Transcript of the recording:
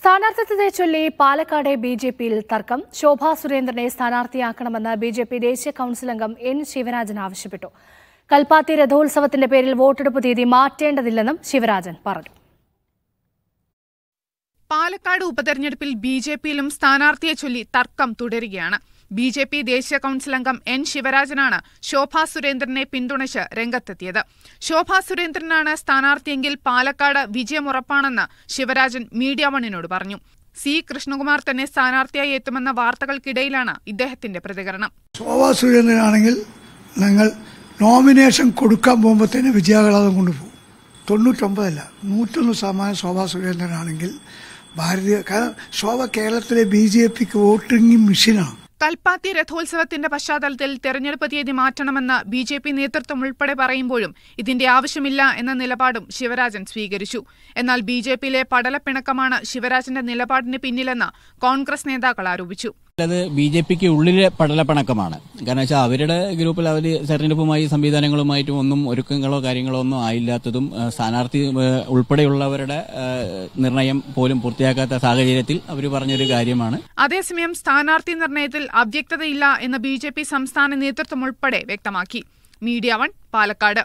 സ്ഥാനാർത്ഥിത്വത്തെ ചൊല്ലി Palakkad B J പിയിൽ തർക്കം ശോഭാ സുരേന്ദ്രനെ സ്ഥാനാർത്ഥിയാക്കണമെന്ന് ബി ജെ പി ദേശീയ കൌൺസിൽ അംഗം എൻ ശിവരാജൻ ആവശ്യപ്പെട്ടു കൽപ്പാത്തി രഥോത്സവത്തിന്റെ പേരിൽ വോട്ടെടുപ്പ് തീയതി മാറ്റേണ്ടതില്ലെന്നും ശിവരാജൻ പറഞ്ഞു പാലക്കാട് ഉപതെരഞ്ഞെടുപ്പിൽ ബി ജെ പിയിലും സ്ഥാനാർത്ഥിയെ ചൊല്ലി തർക്കം തുടരുകയാണ് ബി ജെ പി ദേശീയ കൌൺസിൽ അംഗം എൻ ശിവരാജനാണ് ശോഭാ സുരേന്ദ്രനെ പിന്തുണച്ച് രംഗത്തെത്തിയത് ശോഭാ സുരേന്ദ്രനാണ് സ്ഥാനാർത്ഥിയെങ്കിൽ പാലക്കാട് വിജയമുറപ്പാണെന്ന് ശിവരാജൻ മീഡിയ വണിനോട് പറഞ്ഞു സി കൃഷ്ണകുമാർ തന്നെ സ്ഥാനാർത്ഥിയായി എത്തുമെന്ന വാർത്തകൾക്കിടയിലാണ് ഇദ്ദേഹത്തിന്റെ പ്രതികരണം ശോഭാ സുരേന്ദ്രനാണെങ്കിൽ ഞങ്ങൾ നോമിനേഷൻ കൊടുക്കാൻ പോകുമ്പോൾ തന്നെ വിജയാഹ്ലാദം കൊണ്ടുപോകും തൊണ്ണൂറ്റൊമ്പതല്ല നൂറ്റൊന്ന് ശതമാനം ശോഭാ സുരേന്ദ്രനാണെങ്കിൽ ഭാരതീയ കാരണം ശോഭ കേരളത്തിലെ ബി ജെ പിക്ക് വോട്ടിംഗ് മെഷീനാണ് കൽപ്പാത്തി രഥോത്സവത്തിന്റെ പശ്ചാത്തലത്തിൽ തെരഞ്ഞെടുപ്പ് തീയതി മാറ്റണമെന്ന് ബി ജെ പി നേതൃത്വം ഉൾപ്പെടെ പറയുമ്പോഴും ഇതിന്റെ ആവശ്യമില്ല എന്ന നിലപാടും ശിവരാജൻ സ്വീകരിച്ചു എന്നാൽ ബി ജെ പിയിലെ പടലപ്പിണക്കമാണ് ശിവരാജന്റെ നിലപാടിന് പിന്നിലെന്ന് കോൺഗ്രസ് നേതാക്കൾ ആരോപിച്ചു അത് ബി ജെ പിക്ക് ഉള്ളിലെ പടലപ്പണക്കമാണ് കാരണം വെച്ചാൽ അവരുടെ ഗ്രൂപ്പിൽ അവർ തെരഞ്ഞെടുപ്പുമായി സംവിധാനങ്ങളുമായിട്ടും ഒന്നും ഒരുക്കങ്ങളോ കാര്യങ്ങളോ ഒന്നും ആയില്ലാത്തതും സ്ഥാനാർത്ഥി ഉൾപ്പെടെയുള്ളവരുടെ നിർണയം പോലും പൂർത്തിയാക്കാത്ത സാഹചര്യത്തിൽ അവർ പറഞ്ഞൊരു കാര്യമാണ് അതേസമയം സ്ഥാനാർത്ഥി നിർണയത്തിൽ അവ്യക്തതയില്ല എന്ന് ബി സംസ്ഥാന നേതൃത്വം ഉൾപ്പെടെ വ്യക്തമാക്കി മീഡിയ വൺ പാലക്കാട്